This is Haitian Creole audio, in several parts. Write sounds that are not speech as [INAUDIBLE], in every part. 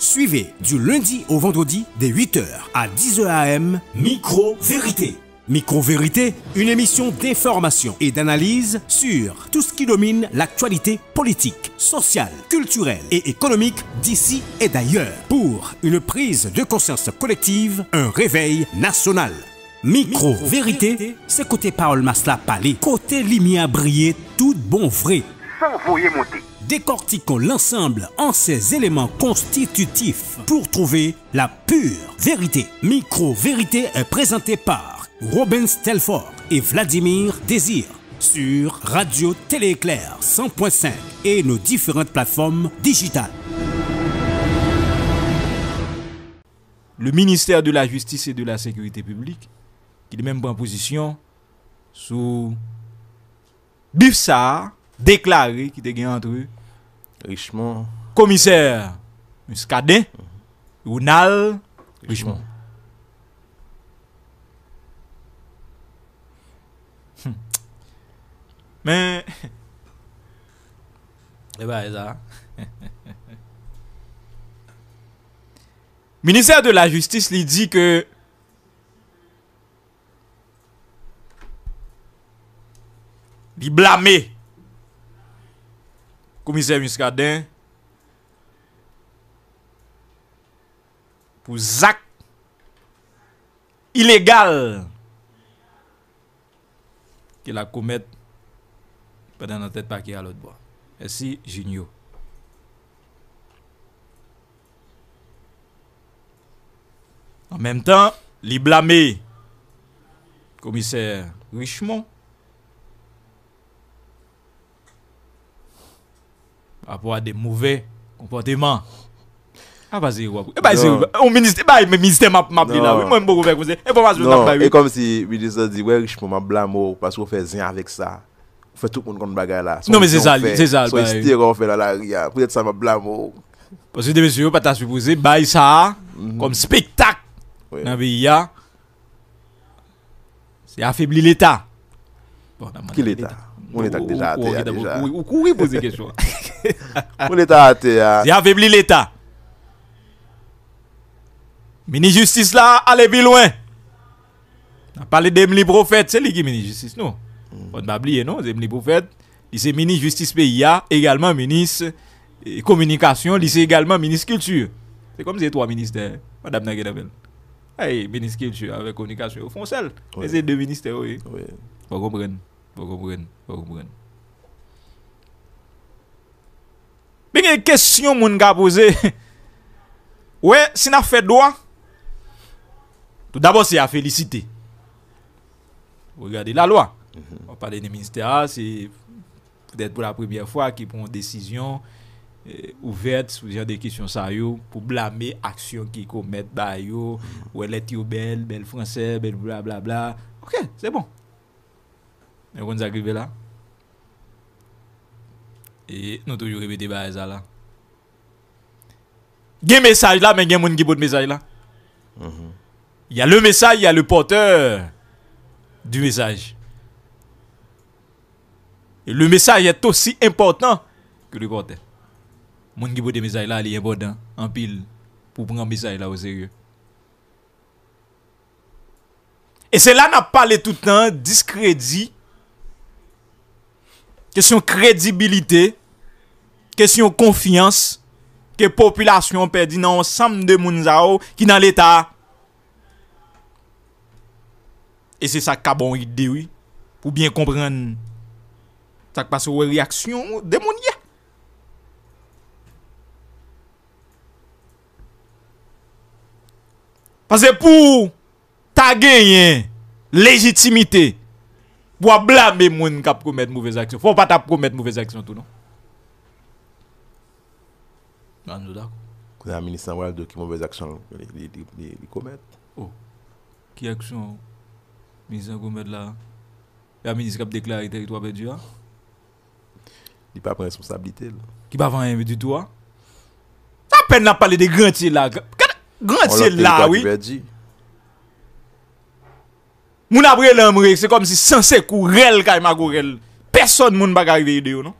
Suivez du lundi au vendredi des 8h à 10h AM Micro-Vérité. Micro-Vérité, une émission d'information et d'analyse sur tout ce qui domine l'actualité politique, sociale, culturelle et économique d'ici et d'ailleurs pour une prise de conscience collective, un réveil national. Micro-Vérité, c'est côté Paul masla Palais, côté lumière briller, tout bon vrai sans monter. Décortiquons l'ensemble en ses éléments constitutifs pour trouver la pure vérité. Micro-vérité est présenté par Robin Stelford et Vladimir Désir sur Radio Téléclair 100.5 et nos différentes plateformes digitales. Le ministère de la Justice et de la Sécurité publique, qui est même en position sous Bifsa Deklari ki te gen an tru Richemont Komisèr Mouskaden Rounal Richemont Men eh E ba e zan [LAUGHS] Ministèr de la justice li di ke Li blame Li blame commissaire Muscadin, pour zac illégal qu'il a commis pendant la tête paquet à l'autre bois. Merci, Junio, En même temps, il blâmé commissaire Richemont Apo a de mouvè, konpote man. A ah, pa se yi wakou. Eh, non. E bay se yi wakou. E bay men minister map map li la wè. Non. Mwen mbo wakou wakou se. E kom si minister di, wè, jpou non, ma blamou. Pas wè fè zin avèk sa. Wè fè tout moun kon bagay la. Non men se zal, se zal bay wè. Sò yi stè wè wakou fè la la riyan. Pou yè tsa ma blamou. Pas wè de men sè yi wakou pata supo se, bay sa. Kom spektak nan bi yi ya. Se afibli l'eta. Ki l'eta? Moun etak deja ate ya deja. Ou k [LAUGHS] Mou [LAUGHS] leta ate ya Zia vebli leta Minist justice la alebi loin Nan pale dem li profet Se li ki minist justice nou hmm. On babliye nou Zem li profet Disi minist justice PIA Egalman minist e, Komunikasyon Disi egalman minist culture Se kom zi e to a minist Madame Naguenevel Minist culture avek komunikasyon Ou fon sel Zi e de ministere ou Fokom pren Fokom pren Fokom pren Ben yè kèsyon moun ga pose [LAUGHS] Ouè, se na fè lwa Tout d'abord se a felicite Ouè gade la lwa mhm. Ou pade nè minister Se pwede pou la pribyè fwa Ki pon desisyon Ouvert souzyan de kisyon sa yo Pou blame aksyon ki komet ba yo mhm. Ouè let yo bel, bel franse Bel bla bla bla Ok, se bon Mè kon zagrive la E, nou toujou repete ba e zala Gen mesaj la men gen moun gibo de mesaj la mhm. Ya le mesaj, ya le pote Du mesaj Le mesaj et osi important Ke le pote Moun gibo de mesaj la liye bodan An pil pou pran mesaj la ou seryo E se la nan pale toutan Dis kredi Kesyon kredibilite Kèsyon konfiyans. Kè populasyon pè di nan ansam de moun za ou. Ki nan l'Etat. E se sa kabon ide ou. Pou bien kompren. Tak pase ou reaksyon. De moun ya. Pase pou. Ta genyen. Lejitimite. Pou a blame moun ka promet mouvez aksyon. Fon pa ta promet mouvez aksyon tout non. Anjou da kou? Kou zè yon aminisan wèl dè ki mwen wèz aksyon li komet. Ou? Oh. Ki aksyon? Aminisan komet la? Yon aminisan kap dekla yon terito apè diwa? Di pa prensponsabilite lè. Ki pa vè yon terito apè diwa? Apen la pale de granti lè. Kata granti lè wè? On lè terito apè diwè diwè. Moun apè lè mwè. Se kom si sanse kou rel kaj magou rel. Person moun baga rive yi deyo nou?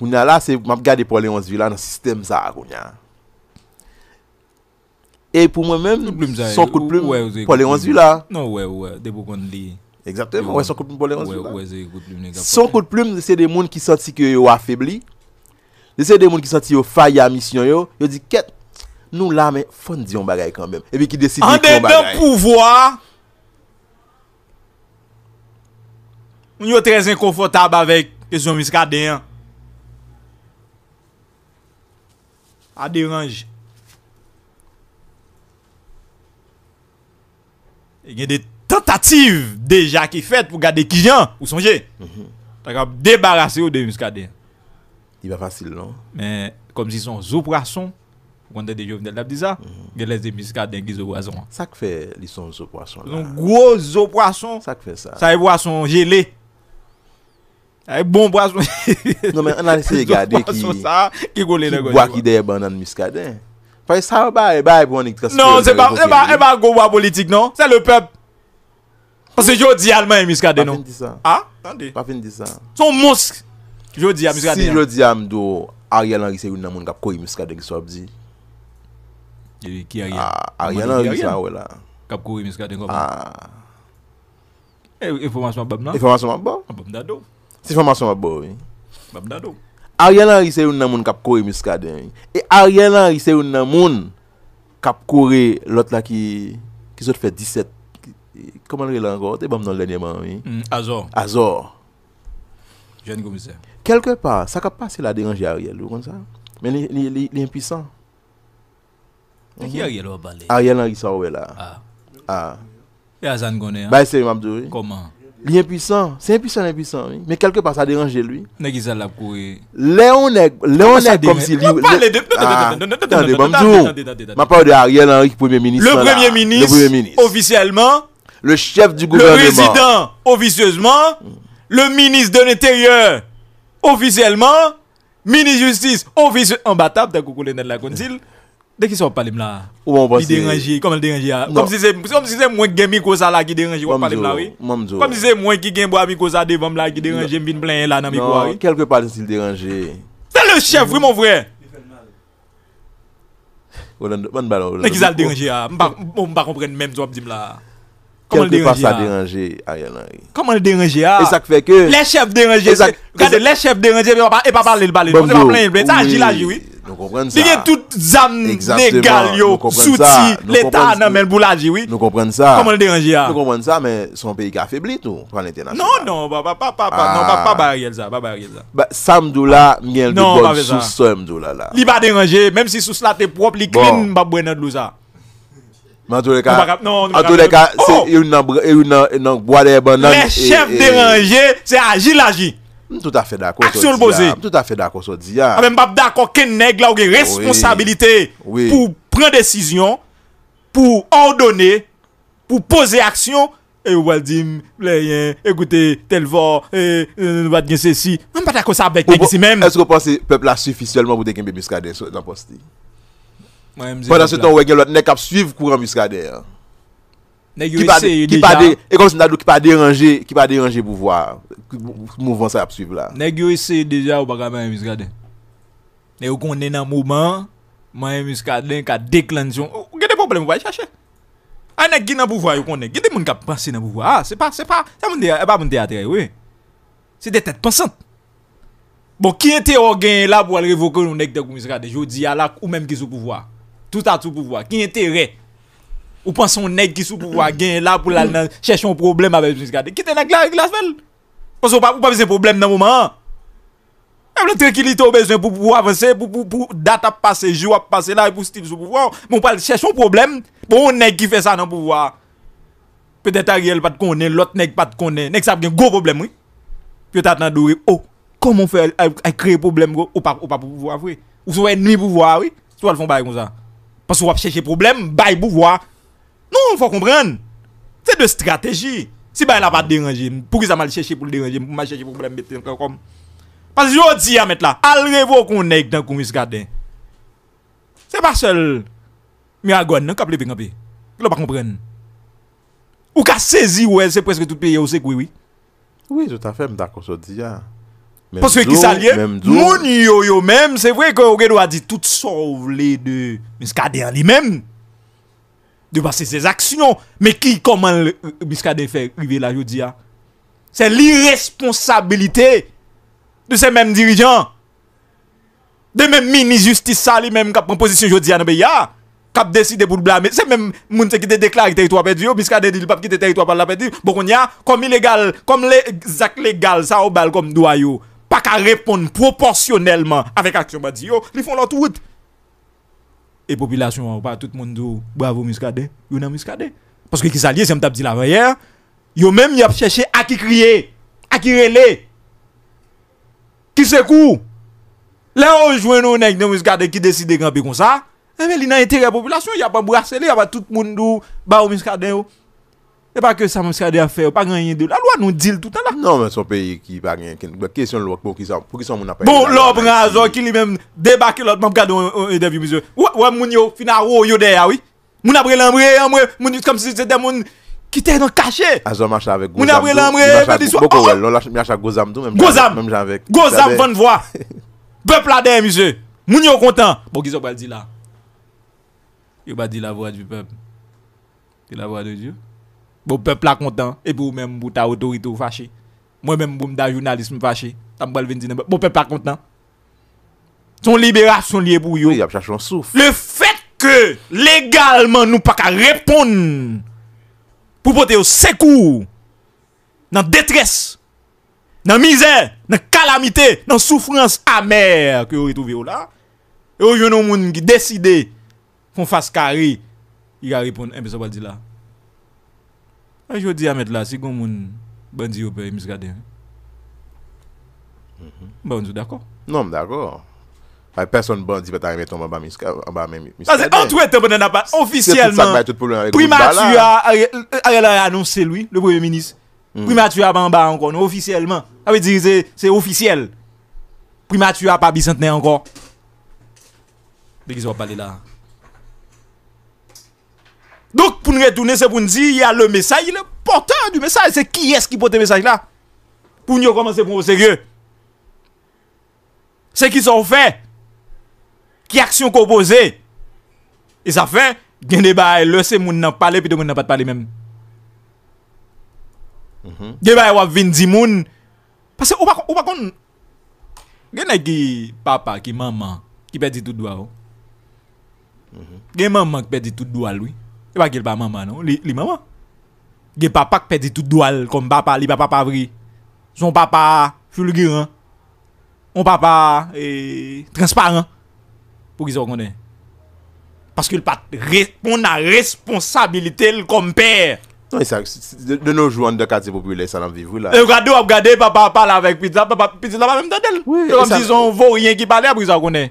Kounya la, se map gade Paul Léonceville la nan sistem za kounya. E pou mwen mèm, son kout plume, Paul Léonceville la. Non, wè, wè, de pou kon li. Exactement, wè son kout plume Paul Léonceville la. Wè, wè, zè yon kout plume nega Paul Léonceville. Son kout plume, se de moun ki soti ki yo yo afibli. Se de moun ki soti yo faya misyon yo. Yo di ket, nou la mè fondi yon bagay kanbèm. E bi ki desidi yon bagay. Anden de pouvoi. Moun yo trez en konfotab avèk, ke son miska den yon. dérange. Il y a des tentatives déjà qui faites pour garder qui vient ou songez. Mm -hmm. T'as débarrasser de muscadet. Il va facile, non? Mais comme ils sont aux poissons des Jovenel des jeunes d'Abdisa, mhm. il laisse des muscadins qui sont poissons. Ça que fait les sont aux poissons. gros aux poissons. Ça que fait ça. Ça est poisson gelé. Ay eh, bon brasyon. Non men ananise yi gade ki... Ki gwa ki deye ban nan miskade. Fa yi sa ou ba e bay pou anik. Non se ba... E ba go wapolitik non? Se le pep. Fa se jodi alman yi miskade non? Pa fin di sa. Ha? Pa fin di sa. Son monsk. Jodi non? a miskade. Si jodi amdo... Arya lan gise yi nan moun kap kou yi miskade giswap di. Ki Arya? Arya lan gise yi nan moun kap kou yi miskade giswap di. Ha. E foman sou mabab nan? E foman sou mabab. Mabab nan do? Se fwa mason wap bo, vi. Bab dadou. Aryan anri se yon nan moun kap kore miska den. E Aryan anri se yon nan moun kap kore lot la ki ki zot fe 17 koman re langote, bab nan lenye man, vi. Mm, Azor. Geni gomise. Kelke pa, sa kap pa se la deranje Aryan lou, kon sa. Meni, li impisan. E ki Aryan wap bale? Aryan anri sa wè la. A. Ah. Ah. E a zan gone. Koman? L'impuissant, c'est impuissant, l'impuissant, oui. Mais quelque part, ça dérange lui. l'a couru. Léon est, Léon est comme si lui. Ah, attendez, bonjour. Ma parole de Ariel Henry, premier ministre. Le premier ministre. Le premier ministre. Officiellement. Le chef du gouvernement. Le président, officieusement. Le ministre de l'Intérieur, officiellement. Ministre de Justice, officiellement. En battable, t'as coucou, la Dès qu'ils sont parlé là, ils dérangent, comme ils dérangent. Comme si c'est comme si c'est moins qui gagne micro ça là qui dérange, on parle là oui. Comme si c'est moins qui gagne bois micro ça devant là qui dérange, me vinn plein là dans micro. Non, quelque part s'il dérange C'est le chef, vraiment vrai. frère. bonne balle. Mais qui ça le on ah, on pas comprendre même ce dit là. Comment le dérange ça Ariel Henry. Comment le dérange Et ça fait que les chefs dérangés, regardez les chefs dérangés et pas parler le parler. C'est pas plein, ça agit là oui. Nous comprenons ça. Il y a toutes zam légales, l'État n'a même boulanger, oui. Nous comprenons ça. Comment le déranger ah? Nous comprenons ça, mais son pays qui affaibli tout, pour l'international. Non, non, papa, papa, non, papa, Ariel ah. ça, papa, Ariel ça. Bah, Samdoula, miel de bonne sous Samdoula là. Il va déranger, même si sous cela t'es propre, il clean, bah, bon, de ça. Mais en tous les cas, en tous les cas, oh! c'est une boîte de bananes. Les chefs dérangés, c'est agile, agile. M tout afe d'akon sou diyan. Ame m bap ah, d'akon ken neg la euh, ou gen responsabilite pou pren desisyon, pou ordone, pou pose aksyon. E ou waldim, pleyen, ekoute, telvor, e, wad gen se si. Ame m bap d'akon sa beken gen si men. Esti ou panse pepla suficyelman wote gen be biskade sou nan posti? Panan se ton we gen lot, ne kap suiv kouran biskade. Qui pas déranger, qui pas déranger pouvoir. Mouvement ça à suivre là. Nèg yo déjà ou bagarre même muscadin. Nèg qu'on est dans moment, même muscadin qui déclenche. Oh, Quel problème va chercher. Ah nèg qui dans pouvoir yo connaît. Qui des monde qui penser dans pouvoir. Ah, c'est pas c'est pas c'est ça monde pas mon théâtre oui. C'est des têtes pensantes. Bon, qui était au gain là pour révoquer le nèg de muscadin. Je dis à ou même qui au pouvoir. Tout à tout pouvoir. Qui intérêt Ou pan son neg ki sou pouvwa [COUGHS] gen la pou la nan chèch yon problem avem miskade. Kite nan klarik la svel. Pan sou pa pou pa vise problem nan mouman. E vle trikilite ou bezwen pou pou avanse. Pou pou pou data passe, jwa passe la pou stil sou pouvwa. Men ou pal chèch yon problem pou yon neg ki fè sa nan pouvwa. Pète ta riel pat konen, lot neg pat konen. Neg sap gen go problem oui. Pète ta nan doui, oh, koman fè al kre problem ou pa pou pouvwa. Ou sou ennui pouvwa oui. Sou al fon bay kon sa. Pan sou wap chèch yon problem, bay pouvwa. Non, fò komprenn. Se de strategi. Si ba el apat deranje, pou ki sa mal chèche pou deranje, pou ma chèche pou brem bete, an kon kom. Pas yo di ya met la, al revò kon ek dan kon miskade. Se pa sel, mi a gwen nan, ka pleve nga pe. Klo pa komprenn. Ou ka sezi ou el, se preske tout pe ye, ou se kwe we. Oui, yo tafe mdakos yo di ya. Mèm zò, mèm zò. Moun yo yo mèm, se vwe kon ou genou a di, tout sov le de miskade an li mèm. Euh, de basi sez aksyon. Me ki koman biskade fè rive la jodi ya? Se l'iresponsabilite de se mèm dirijan. De mèm mini-justisa li mèm kap premposisyon jodi ya. Kap deside pou l'blame. Se mèm mounse ki te deklare teritwa pe diyo. Biskade di l'pap ki te teritwa pala pe diyo. Bokon ya, kom ilegal, kom le zak legal sa ou bal kom do ayo. Pa ka repon proporsyonelman avèk aksyon pa diyo, oh, li fon lot wout. E popilasyon ou pa tout moun nou bravo miskade, yon nan miskade. Paske ki salye, se mta pti la vayèr, yon mèm yop chèche a ki kriye, a ki relè, ki sekou. Lè ou jwen nou nèk nan miskade ki deside grampi kon sa, e mèmè li nan intere popilasyon, yon pa mou rasele, yon pa tout moun nou bravo miskade yo. E pa ke sa mons ka de afe, pa genyen de ou, la lwa nou dil tout an la. Non men, son peye ki pa genyen. Kèsyon lò, pou ki son moun apay. Bon, lò, pran, azon, ki li men debake lò, moun kadoun en devyo mizè. Ou, ou, moun yo, fin a rou, yo de ya, oui. Moun apre lamre, moun, moun, kom se de, moun, ki te nan kache. Azon m'achavek, moun apre lamre, mwen diswa. Ah, non, [LAUGHS] moun apre lamre, moun apre lamre, moun apre lamre, moun apre lamre, moun apre lamre. Bo pepla kontan, e pou mèm mbou ta otorito fache. Mwen mèm mbou mda jounalisme fache. Tam bal vendine, bo pepla kontan. Son liberasyon liye pou yo. Yon yon chachon souf. Le fèk legalman nou pak a repon. Pou pote yo sekou. Nan detres. Nan mizer. Nan kalamite. Nan soufrans amer. Kyo yo ritouvi yo la. Yo yo nou moun ki deside. Fon faskari. Yon yon repon. Mbe sebal di la. Anjou di amet la, si goun moun bandi yo pe miskade, mba mhm. mdou d'akon. Non md'akon. Ay, person bandi bete arime ton mba mba miskade. Anjou di amet la, si goun moun bandi yo pe miskade, mba mdou d'akon. Dok pou nou retounen se pou nou di Ya le mesaj, le portan du mesaj Se ki es ki pote mesaj la Pou nou yo komanse pou nou se kye Se ki son fè Ki aksyon ko opose E sa fè Gen e baye le se bon, moun nan pale Pi de moun nan pat pale men Gen e baye wap vin di moun Pase ou bakon Gen e ki papa ki maman Ki pedi tout dou a ou Gen maman ki pedi tout dou a loui E pa ge l pa mama nou, li mama. Ge papa ke pedi tout dual konm papa, li papa pa avri. Son papa fulgiran. On papa e, transparan pou ki sa konnen. Paske l pa pon a responsabilite l konm per. Non, isa, de nou jou an de kat se popule, salam vivou la. E wadou ap gade papa pala vek, piti la pa mem dadel. E kom si son vò riyen ki pale, ap ki sa konnen.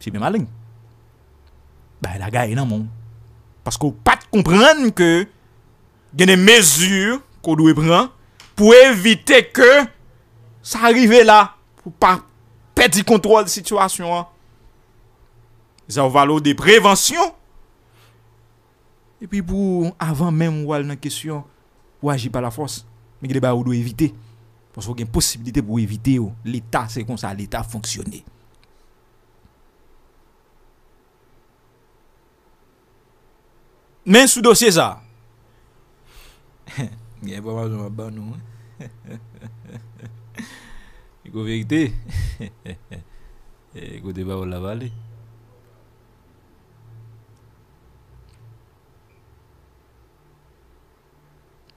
Sibe malin. Ba la ga e nan moun. Paske ou pat komprende ke gen e mezur ko dwe pran pou evite ke sa arrive la pou pa peti kontrol situasyon an. Ze ou valo de prevensyon. E pi pou avan men ou wal nan kesyon ou aji pa la fos. Men gede ba ou dwe evite. Ponso gen posibilite pou evite ou l'Etat se kon sa l'Etat fonksyonne. Men sou do Sezar Gye pou wazoun wap [LAUGHS] [LAUGHS] e, ba nou Yiko vekite Yiko deba w la vali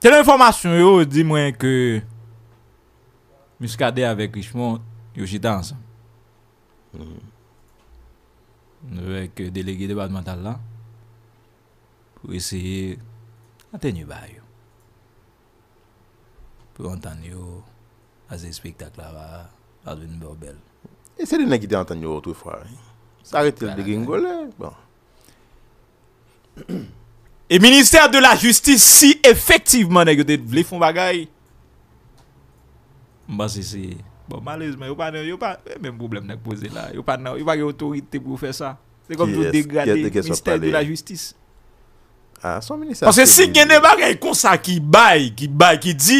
Se lè informasyon yo Di mwen ke Mouskade avèk Richemont Yo chitans Yoke Yoke Yoke Yoke Ou e si antenyo ba yo. Pou antenyo as e spektak la va as win bobel. E se li ne gite antenyo ou tou fwa. Eh? Sarete l de gengo le. Bon. E minister de la justice si efektivman e yote vle foun bagay. Mba si si. Mba lezman, yo pa nan, yo pa nan. E eh, menm problem nek pose la. Yo pa nan, yo pa nan. Yo pa nan yo tou ite pou fwe sa. Se kom joute degrader minister de la justice. Ah, Pansè si gen ne baga e konsa ki bayi, ki bayi, ki di,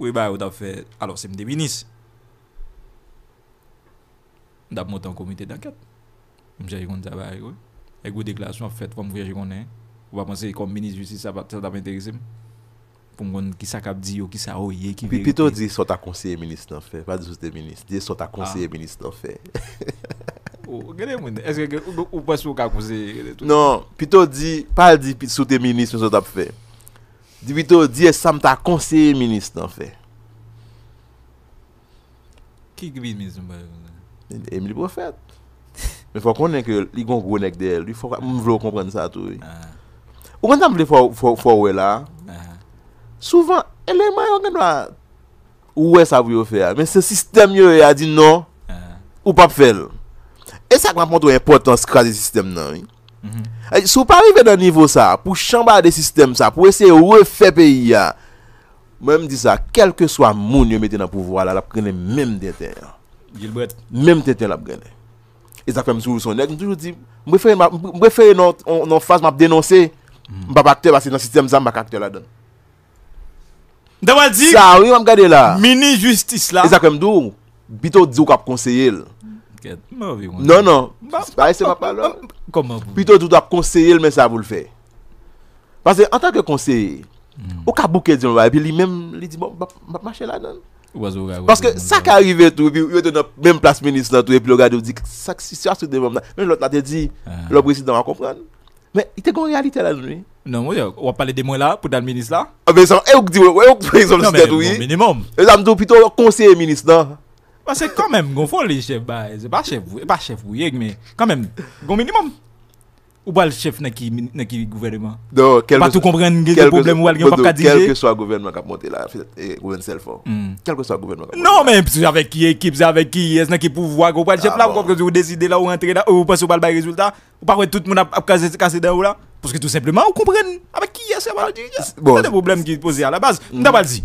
ou e bayi ou da fe alosem de minis. Dap motan komite da kat. Mwen jaje kon de bayi ou. Ego deklaasyon a fèt pou mwen jaje konnen. Ou wapansè yi kon minis jisi sa batel dap enteresem. Pou mwen kisa kap di yo, kisa oye, ki verite. Pi to di sota konsye ah. minis nan fe. Va di sou te minis. [LAUGHS] Di sota konsye minis nan fe. Ha ha ha. Ou genè mwenè, eske genè, ou pas yon kakousè genè tout? Non, pito di, pal di piti soute minis men sot ap fè. Di pito di, es samta konseye minis nan fè. Ki gvi minis mwen pote mwen fè? E mi li pou fè. Men fò konen ke li gon konek de el, li fò konen mwen vlou kompren sa tou. Ah. Ou konen tam li fò ouè la, ah. Souvan, eleman yon genwa, Ou wè sa pou yo fè, Men se sistem yo yon e a di non, ah. Ou pa pfè lè. Esak mwen pwant wè importans kwa de sistem nan. Mhm. Eh, sou parive nan nivou sa, pou chamba de sistem sa, pou ese refè peyi ya, mwen mwen di sa, kelke swa moun yo mette nan pouvo ala, la prene menm dete. Menm dete la prene. Esak mwen mwen sou son ek, mwen toujou di, mwen mwen fèye nan faz mwen ap denonse, mwen mhm. pa pa kte basi nan sistem sa, mwen pa ka kte la don. Da wè di? Sa, wè mwen mwen gade la. Mini justice la? Esak mwen mwen dou, bito di ou kap konseye lè. Non, non, pa ese pa palon, pito jou da konseye l men sa vou l fè. Pase, an tanke konseye, hmm. ou ka bouke diyon wè, pi li men, li di, bon, bap mache la nan. Pase, sa ka arrive tou, pi ou e de nan men plas menis la tou, epi lo gade ou di, sa ki siasou de moun nan, men lout la te di, ah. lout presidant a kompran. Men, ite kon realite la nou? Non, wè yo, wap pale de moun la, pou dan menis la. A, ah, ben san, e eh, ou kdi wè, e ou kdi wè, e ou kdi wè, e ou kdi wè, e ou kdi wè, e ou kdi wè, e ou kdi wè, e ou kdi wè, e ou kdi wè, e Parce que quand même, gon les chefs ba, c'est pas chef, pas chef bouillé mais quand même, gon minimum. Ou pas le chef dans qui dans qui gouvernement. Non, pas tout comprendre quel problème ou alguien pas dire. Quel que soit gouvernement qui a monté là, gouvernement self. Hmm. Quel que soit gouvernement. Non, mais avec qui équipe, avec qui est dans qui pouvoir, gon pas le chef ah là, que vous décidez là ou rentrer là ou pensez pas le résultat, ou pas tout le monde a casser casser dans là. Parce que tout simplement, on comprend avec qui est-ce qu'on va dire. C'est des problèmes qui posent à la base. On pas dit.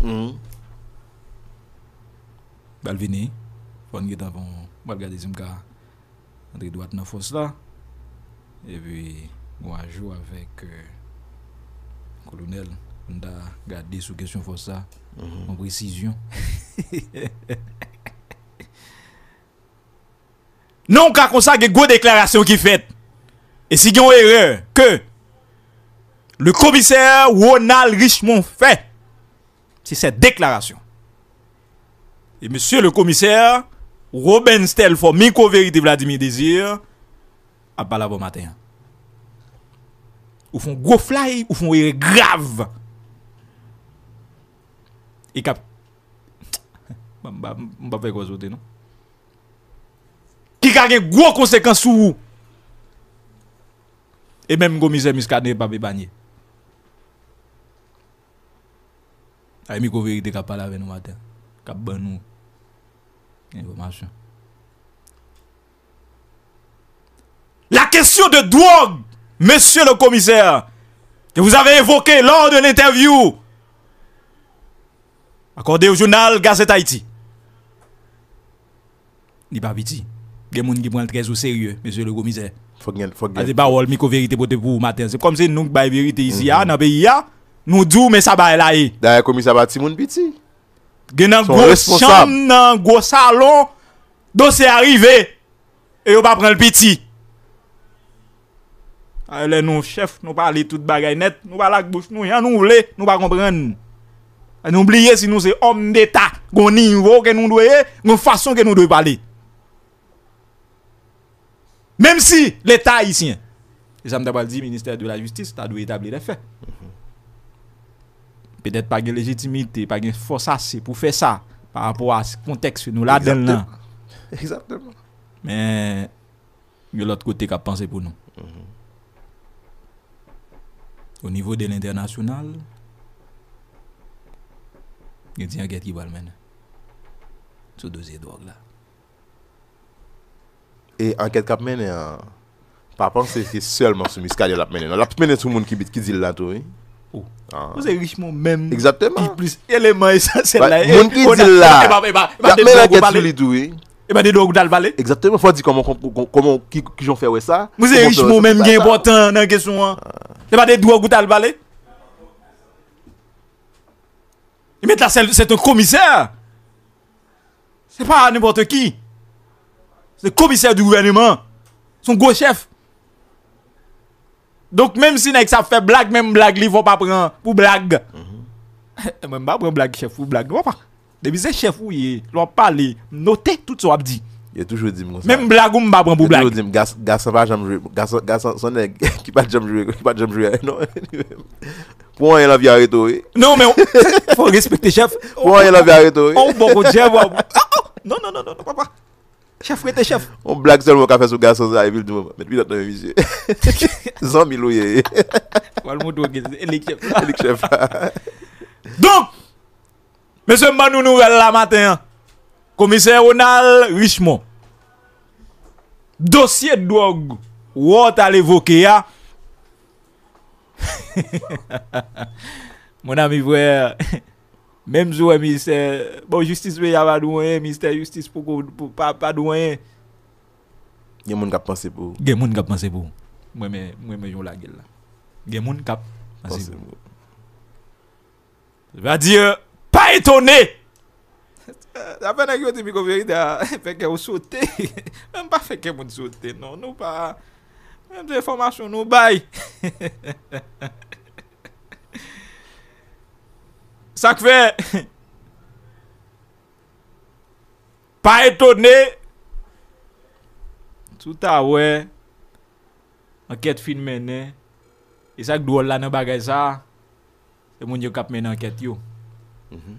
Balvini. Fon nge tanpon, mwen gade zem ka Andri Douat nan fos la E vi, mwen bon, jou avèk Kolonel euh, Mwen da gade sou kesyon fos la Mwen mm-hmm. prezisyon [LAUGHS] Non kakonsa ge gwo deklarasyon ki fèt E si gyon ere Ke Le komiser wonal richmon fèt Si se deklarasyon E monsi le komiser Robin Stel for mikoverite Vladimir Dizir ap bala pou bon maten. Ou fon go fly, ou fon ire grav. E kap... Mpa fek wazote, non? Ki kage go konsekans sou ou. E menm go mizemis kane pa be banye. A e mikoverite kap bala ven nou maten. Kap ban nou ou. La question de drogue, monsieur le commissaire, que vous avez évoquée lors de l'interview accordée au journal Gazette Haïti. Il pas petit. Il y a des gens qui prennent très au sérieux, monsieur le commissaire. Faut que faut que. Ah, pas wall micro vérité pour vous matin. C'est comme si nous bail vérité ici mhm. ah, dans le pays ah, nous disons mais ça être là. Eh. D'ailleurs commissaire Batimoun petit. Gen nan gwo chan, nan gwo salon, do se arrive, e yo pa pren l piti. A ele ah, nou chef, nou pa li tout bagay net, nou pa lak bouch nou, yon nou wle, nou pa kompren. A nou oubliye si nou se om d'Etat, gwo nivou ke nou dweye, gwo fason ke nou dweye pali. Mem si l'Etat yi sin. E sa m te pal di, Ministèr de la Justice, ta dweye etabli l'effet. Pe det pa gen legitimite, pa gen fosa se pou fe sa pa apwa kontekst nou la den nan. Exactement. Men, gen l'ot kote kap panse pou nou. Ou nivou de l'internasyonal, gen di anket ki bal mene. Sou doze edwog la. E anket kap mene, pa panse ki selman sou miskadyo la pmenen. La pmenen sou moun ki bit ki di lato. Oh. Ah. Vous êtes richement même. Exactement. Plus élément bah, la Faut dire comment ça. Vous êtes même bah, important c'est un hein. eh bah, commissaire. C'est pas n'importe qui. C'est commissaire du gouvernement. Son gros chef. Dok menm si nèk sa fè blag, menm blag li fò pa pran pou blag. [LAUGHS] Mwen mba pran blag chef fò blag nou pa. Demi se chef fò yè, lò pa li note tout sou ap di. Yè toujou di moun sa. Menm blag mwen mba pran pou blag. Yè toujou di moun. Gasa sa pa jam jwe. Gasa sa nek ki pa jam jwe. Ki pa jam jwe. Pou an yè la vyare tou yè. Nou men, fò respekti chef. Pou an yè la vyare tou yè. Ou boko jev wap. Non, non, non, non. non Chef, wè te chef. On blag sel mwen kafe sou gase sou zaye vil di moun. Met videot nan yon misye. Zan milo ye. [LAUGHS] Wal moun droge, elik chef. [LAUGHS] Elik chef. [LAUGHS] Donk! Mese Mbanounou gale la maten. Komisey Ronald Richemont. Dosye drog wot al evoke ya. Mon ami vwe... Mem zowe mi se bo justice wey ava dwenye, mi se te justice pou pa dwenye. Gen moun kap panse pou. Gen moun kap panse pou. Mwen me joun la gel la. Gen moun kap panse pou. Jva diyo, pa etone! Jva [LAUGHS] penen ki yo ti mi gobe yi da [LAUGHS] feke ou sote. [LAUGHS] Mwen pa feke moun sote, non, nou. Mwen mwen fomasyon nou bay. Sak fe pa eto ne, touta we, anket fin men ne, e sak dwo la nan bagay sa, e moun yo kap men anket yo. Mhm.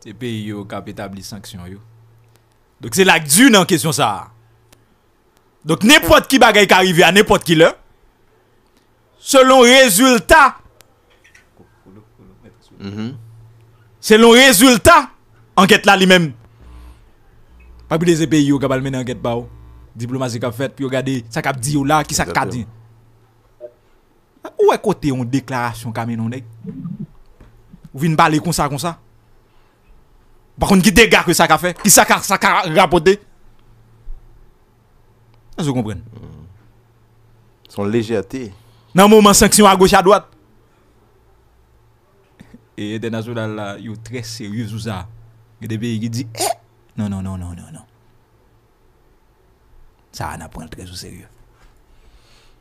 Se pe yo kap etabli sanksyon yo. Dok se lak du nan kesyon sa. Dok nepot ki bagay ka arrive a nepot ki le, selon rezultat, Mhm. C'est le résultat enquête là lui-même. Pas plus des pays qui ont mené enquête Diplomatie qui a fait, puis regarder ça ont dit là, qui ça dit. Où est côté une déclaration qu'a mené parler comme ça comme ça Par contre, qui dégage que ça a fait Qui ça rapporté Vous comprenez Son légèreté. Dans moment sanction à gauche à droite. E dena sou la yo tre seryou sou sa. Gedebe yi di, eh! Non, non, non, non, non, non. Sa an apwen tre sou seryou.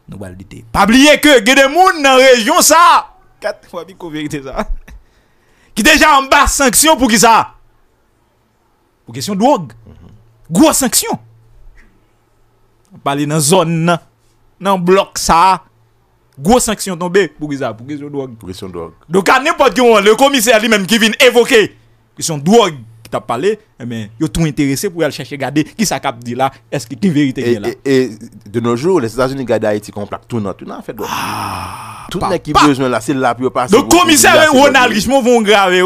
Nou bal dite. Pabliye ke gede moun nan rejyon sa! Kat, wabi kou verite sa. Ki deja an bas sanksyon pou ki sa! Pou kesyon do og. Gou an sanksyon! Pabliye nan zon nan, nan blok sa a. Gwo sanksyon tombe pou Giza, pou kesyon dwoag. Pou kesyon dwoag. Do ka nipot ki yon, le komiser li menm ki vin evoke kesyon dwoag ki tap pale, yo tou interese pou el cheshe gade, ki sa kap di la, eski ki verite gen la. E de noujou, le stajouni gade a eti konplak tou nan, tou nan fè dwoag. Tout le ki bej nou la sel la pi yo pasi. Do komiser yon alishman von grave,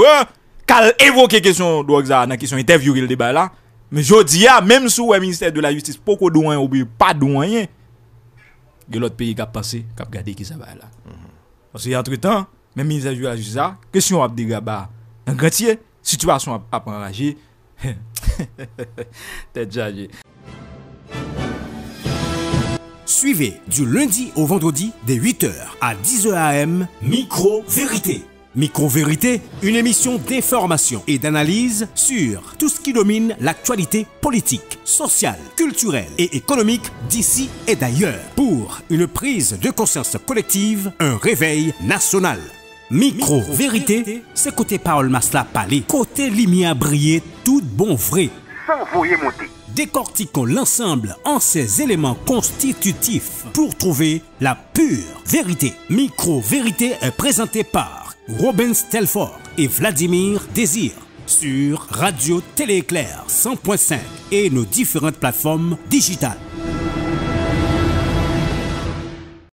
kal evoke kesyon dwoag zara nan kesyon interview il debay la. Men yo di ya, ah, menm sou we minister de la justis poko douany ou bi pa douanyen, de l'autre pays qui a passé, qui a regardé qui ça va là. Mhm. Parce qu'entre temps même ça joué à ça. question à bah, Un Un grandier, situation à enrager. T'es déjà Suivez du lundi au vendredi Des 8h à 10h AM Micro Vérité. Micro-vérité, une émission d'information et d'analyse sur tout ce qui domine l'actualité politique, sociale, culturelle et économique d'ici et d'ailleurs pour une prise de conscience collective, un réveil national. Micro-vérité, c'est côté Paul masla palais, côté lumière briller, tout bon vrai. Sans monter. Décortiquons l'ensemble en ses éléments constitutifs pour trouver la pure vérité. Micro-vérité est présentée par Robin Stelford et Vladimir Désir sur Radio Téléclair 100.5 et nos différentes plateformes digitales.